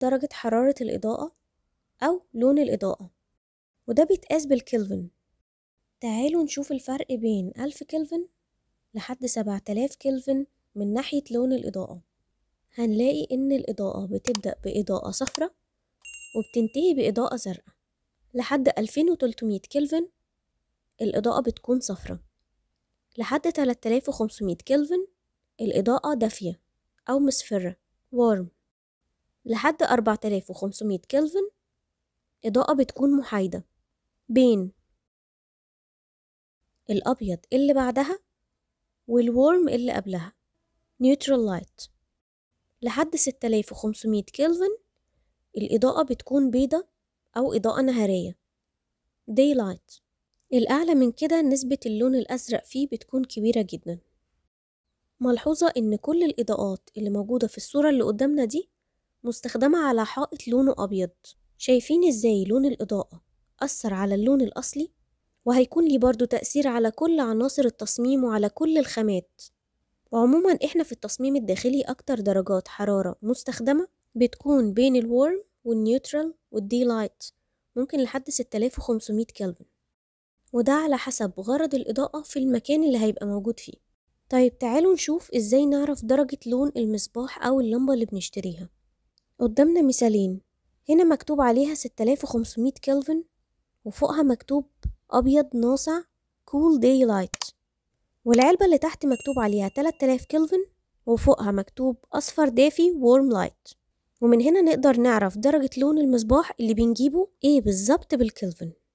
درجة حرارة الإضاءة أو لون الإضاءة وده بيتقاس بالكلفن تعالوا نشوف الفرق بين ألف كلفن لحد سبعة آلاف كلفن من ناحية لون الإضاءة هنلاقي إن الإضاءة بتبدأ بإضاءة صفرة وبتنتهي بإضاءة زرقاء لحد ألفين وتلتمية كلفن الإضاءة بتكون صفرة لحد تلاتلاف وخمسمية كلفن الإضاءة دافية أو مصفرة وارم لحد 4500 كلفن إضاءة بتكون محايدة بين الأبيض اللي بعدها والورم اللي قبلها نيوترال لايت لحد 6500 كلفن الإضاءة بتكون بيضة أو إضاءة نهارية day لايت الأعلى من كده نسبة اللون الأزرق فيه بتكون كبيرة جدا ملحوظة إن كل الإضاءات اللي موجودة في الصورة اللي قدامنا دي مستخدمة على حائط لونه أبيض شايفين إزاي لون الإضاءة أثر على اللون الأصلي وهيكون ليه برضو تأثير على كل عناصر التصميم وعلى كل الخامات وعموما إحنا في التصميم الداخلي أكتر درجات حرارة مستخدمة بتكون بين الورم والنيوترال والدي لايت ممكن لحد 6500 كلفن وده على حسب غرض الإضاءة في المكان اللي هيبقى موجود فيه طيب تعالوا نشوف إزاي نعرف درجة لون المصباح أو اللمبة اللي بنشتريها قدامنا مثالين هنا مكتوب عليها 6500 كلفن وفوقها مكتوب أبيض ناصع cool daylight والعلبة اللي تحت مكتوب عليها 3000 كلفن وفوقها مكتوب أصفر دافي warm light ومن هنا نقدر نعرف درجة لون المصباح اللي بنجيبه ايه بالظبط بالكلفن